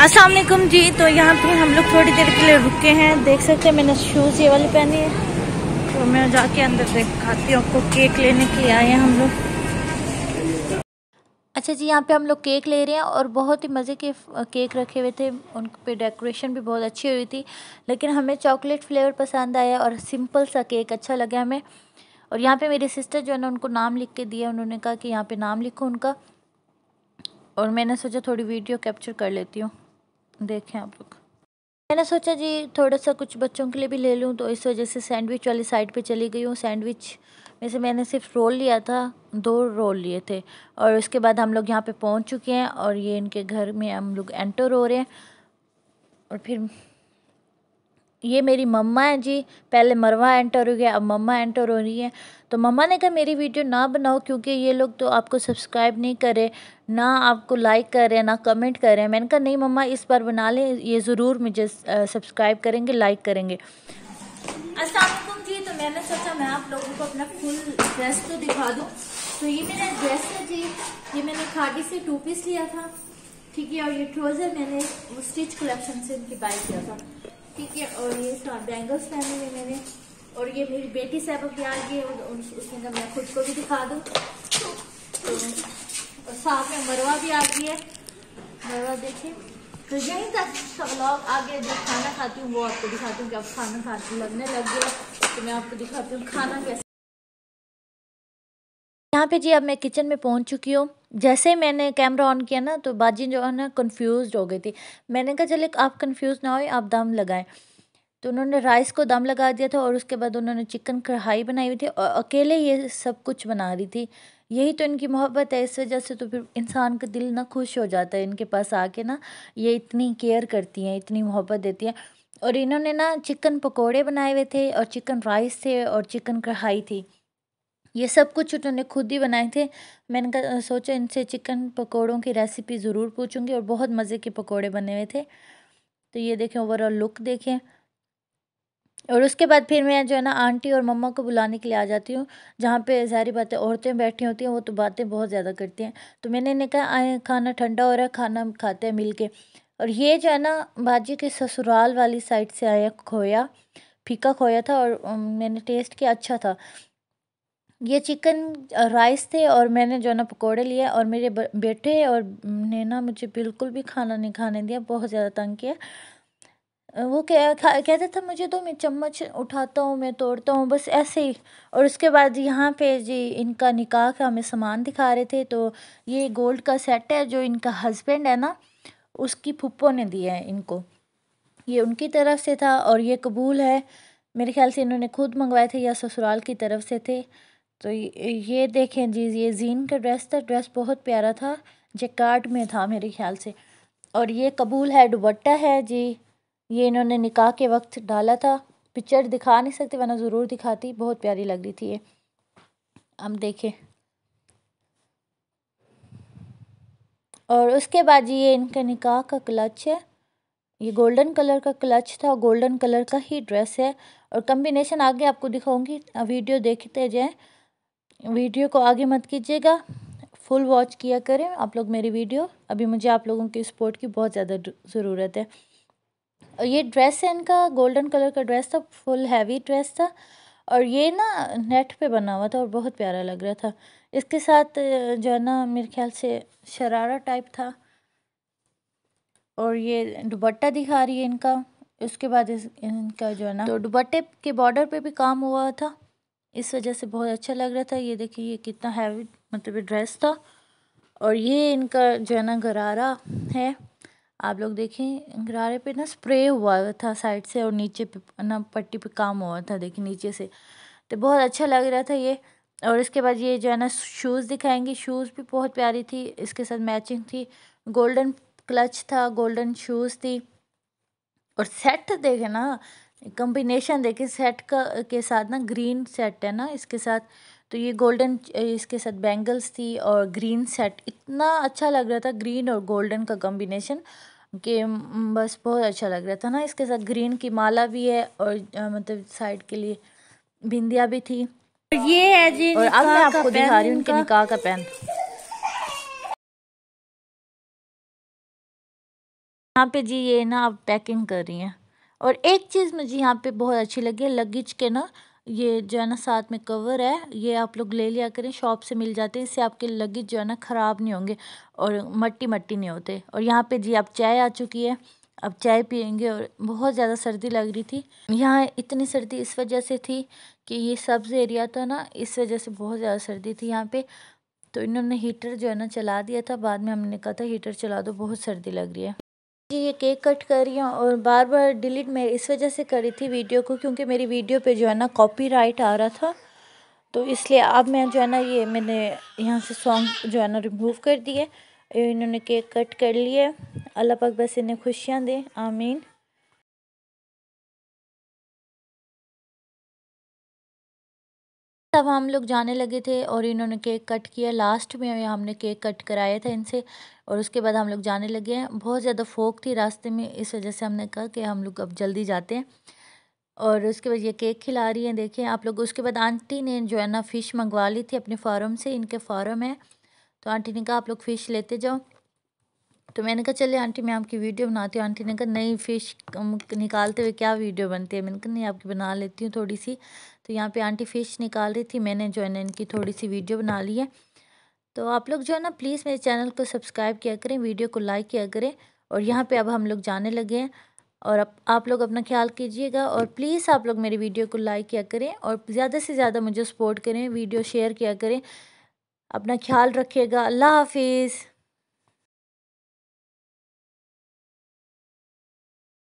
असलम जी तो यहाँ पे हम लोग थोड़ी देर के लिए रुके हैं देख सकते हैं मैंने शूज़ ये वाले पहने हैं तो मैं जाके अंदर खाती हूँ आपको केक लेने के लिए आए हैं हम लोग अच्छा जी यहाँ पे हम लोग केक ले रहे हैं और बहुत ही मज़े के केक रखे हुए थे उन पे डेकोरेशन भी बहुत अच्छी हुई थी लेकिन हमें चॉकलेट फ्लेवर पसंद आया और सिंपल सा केक अच्छा लगा हमें और यहाँ पे मेरी सिस्टर जो है ना उनको नाम लिख के दिया उन्होंने कहा कि यहाँ पे नाम लिखो उनका और मैंने सोचा थोड़ी वीडियो कैप्चर कर लेती हूँ देखें आप लोग मैंने सोचा जी थोड़ा सा कुछ बच्चों के लिए भी ले लूँ तो इस वजह से सैंडविच वाली साइड पे चली गई हूँ सैंडविच में से मैंने सिर्फ रोल लिया था दो रोल लिए थे और उसके बाद हम लोग यहाँ पे पहुँच चुके हैं और ये इनके घर में हम लोग एंटर हो रहे हैं और फिर ये मेरी मम्मा है जी पहले मरवा एंटर हो गया अब मम्मा एंटर हो रही है तो मम्मा ने कहा मेरी वीडियो ना बनाओ क्योंकि ये लोग तो आपको सब्सक्राइब नहीं करे ना आपको लाइक हैं ना कमेंट हैं मैंने कहा नहीं मम्मा इस बार बना लें ये ज़रूर मुझे सब्सक्राइब करेंगे लाइक करेंगे असलम जी तो मैंने सोचा मैं आप लोगों को अपना फुल ड्रेस तो दिखा दूँ तो ये मेरा ड्रेस है जी ये मैंने खादी से टू पीस लिया था ठीक है और ये ट्रोज़र मैंने स्टिच कलेक्शन से इनकी बाई किया था ठीक है और ये बैंगल्स पहने हुए मैंने और ये मेरी बेटी साहब अभी आ गई है उसने कहा मैं खुद को भी दिखा दूँ तो और साथ में मरवा भी आ गई है मरवा देखे तो यहीं तक ब्लॉग आगे जो खाना खाती हूँ वो आपको दिखाती हूँ कि आप खाना खाती लगने लग गया तो मैं आपको दिखाती हूँ खाना कैसे यहाँ पे जी अब मैं किचन में पहुँच चुकी हूँ जैसे ही मैंने कैमरा ऑन किया ना तो बाजी जो है ना कन्फ्यूज़ हो गई थी मैंने कहा चले आप कन्फ्यूज़ ना हो आप दम लगाएं तो उन्होंने राइस को दम लगा दिया था और उसके बाद उन्होंने चिकन कढ़ाई बनाई हुई थी और अकेले ये सब कुछ बना रही थी यही तो इनकी मोहब्बत है इस वजह से तो फिर इंसान का दिल ना खुश हो जाता है इनके पास आके ना ये इतनी केयर करती हैं इतनी मोहब्बत देती हैं और इन्होंने ना चिकन पकोड़े बनाए हुए थे और चिकन राइस थे और चिकन कढ़ाई थी ये सब कुछ उन्होंने खुद ही बनाए थे मैंने कहा सोचा इनसे चिकन पकौड़ों की रेसिपी ज़रूर पूछूंगी और बहुत मज़े के पकौड़े बने हुए थे तो ये देखें ओवरऑल लुक देखें और उसके बाद फिर मैं जो है ना आंटी और मम्मा को बुलाने के लिए आ जाती हूँ जहाँ पे सारी बातें औरतें बैठी होती हैं वो तो बातें बहुत ज़्यादा करती हैं तो मैंने इन्हें कहा आए खाना ठंडा हो रहा है खाना खाते हैं मिल के और ये जो है ना बाजी के ससुराल वाली साइड से आया खोया फीका खोया था और मैंने टेस्ट किया अच्छा था ये चिकन राइस थे और मैंने जो है ना पकोड़े लिए और मेरे बेटे और ने ना मुझे बिल्कुल भी खाना नहीं खाने दिया बहुत ज़्यादा तंग किया वो कह कहते थे मुझे तो मैं चम्मच उठाता हूँ मैं तोड़ता हूँ बस ऐसे ही और उसके बाद यहाँ पे जी इनका निकाह का हमें सामान दिखा रहे थे तो ये गोल्ड का सेट है जो इनका हस्बैंड है ना उसकी फुप्पो ने दिया है इनको ये उनकी तरफ से था और ये कबूल है मेरे ख्याल से इन्होंने खुद मंगवाए थे या ससुराल की तरफ से थे तो ये देखें जी ये जीन का ड्रेस था ड्रेस बहुत प्यारा था जैकार्ड में था मेरे ख्याल से और ये कबूल है दुबट्टा है जी ये इन्होंने निकाह के वक्त डाला था पिक्चर दिखा नहीं सकते वरना ज़रूर दिखाती बहुत प्यारी लग रही थी ये हम देखें और उसके बाद जी ये इनका निकाह का क्लच है ये गोल्डन कलर का क्लच था और गोल्डन कलर का ही ड्रेस है और कम्बिनेशन आगे आपको दिखाऊंगी वीडियो देखते जाएँ वीडियो को आगे मत कीजिएगा फुल वॉच किया करें आप लोग मेरी वीडियो अभी मुझे आप लोगों की सपोर्ट की बहुत ज़्यादा ज़रूरत है और ये ड्रेस है इनका गोल्डन कलर का ड्रेस था फुल हैवी ड्रेस था और ये ना नेट पे बना हुआ था और बहुत प्यारा लग रहा था इसके साथ जो है ना मेरे ख्याल से शरारा टाइप था और ये दुबट्टा दिखा रही है इनका उसके बाद इस, इनका जो है ना तो दुबट्टे के बॉर्डर पे भी काम हुआ था इस वजह से बहुत अच्छा लग रहा था ये देखिए ये कितना हैवी मतलब ड्रेस था और ये इनका जो है ना गरारा है आप लोग देखें गरारे पे ना स्प्रे हुआ था साइड से और नीचे पे ना पट्टी पे काम हुआ था देखिए नीचे से तो बहुत अच्छा लग रहा था ये और इसके बाद ये जो है ना शूज़ दिखाएंगे शूज़ भी बहुत प्यारी थी इसके साथ मैचिंग थी गोल्डन क्लच था गोल्डन शूज़ थी और सेट देखे ना कम्बिनेशन देखिए सेट का के साथ ना ग्रीन सेट है ना इसके साथ तो ये गोल्डन इसके साथ बैंगल्स थी और ग्रीन सेट इतना अच्छा लग रहा था ग्रीन और गोल्डन का कम्बिनेशन कि बस बहुत अच्छा लग रहा था ना इसके साथ ग्रीन की माला भी है और मतलब साइड के लिए बिंदिया भी थी ये है जी और अब मैं आपको दिखा रही हूँ उनके निकाह का पेन यहाँ पे जी ये ना आप पैकिंग कर रही हैं और एक चीज़ मुझे यहाँ पे बहुत अच्छी लगी है लगेज के ना ये जो है ना साथ में कवर है ये आप लोग ले लिया करें शॉप से मिल जाते हैं इससे आपके लगेज जो है ना ख़राब नहीं होंगे और मट्टी मट्टी नहीं होते और यहाँ पे जी आप चाय आ चुकी है अब चाय पियेंगे और बहुत ज़्यादा सर्दी लग रही थी यहाँ इतनी सर्दी इस वजह से थी कि ये सब्ज़ एरिया था ना इस वजह से बहुत ज़्यादा सर्दी थी यहाँ पर तो इन्होंने हीटर जो है ना चला दिया था बाद में हमने कहा था हीटर चला दो बहुत सर्दी लग रही है जी ये केक कट कर रही हूँ और बार बार डिलीट मैं इस वजह से करी थी वीडियो को क्योंकि मेरी वीडियो पे जो है ना कॉपीराइट आ रहा था तो इसलिए अब मैं जो है ना ये मैंने यहाँ से सॉन्ग जो है ना रिमूव कर दिए इन्होंने केक कट कर लिए अल्लाह पाक बस इन्हें खुशियाँ दें आमीन तब हम लोग जाने लगे थे और इन्होंने केक कट किया लास्ट में हमने केक कट कराया था इनसे और उसके बाद हम लोग जाने लगे हैं बहुत ज़्यादा फोक थी रास्ते में इस वजह से हमने कहा कि हम लोग अब जल्दी जाते हैं और उसके बाद ये केक खिला रही हैं देखिए आप लोग उसके बाद आंटी ने जो है ना फ़िश मंगवा ली थी अपने फार्म से इनके फार्म है तो आंटी ने कहा आप लोग फ़िश लेते जाओ तो मैंने कहा चले आंटी मैं आपकी वीडियो बनाती हूँ आंटी ने कहा नई फ़िश निकालते हुए क्या वीडियो बनती है मैंने कहा नहीं आपकी बना लेती हूँ थोड़ी सी तो यहाँ पे आंटी फ़िश निकाल रही थी मैंने जो है ना इनकी थोड़ी सी वीडियो बना ली है तो आप लोग जो है ना प्लीज़ मेरे चैनल को सब्सक्राइब किया करें वीडियो को लाइक किया करें और यहाँ पे अब हम लोग जाने लगे हैं और अब आप लोग अपना ख्याल कीजिएगा और प्लीज़ आप लोग मेरी वीडियो को लाइक किया करें और ज़्यादा से ज़्यादा मुझे सपोर्ट करें वीडियो शेयर किया करें अपना ख्याल रखिएगा अल्लाह हाफिज़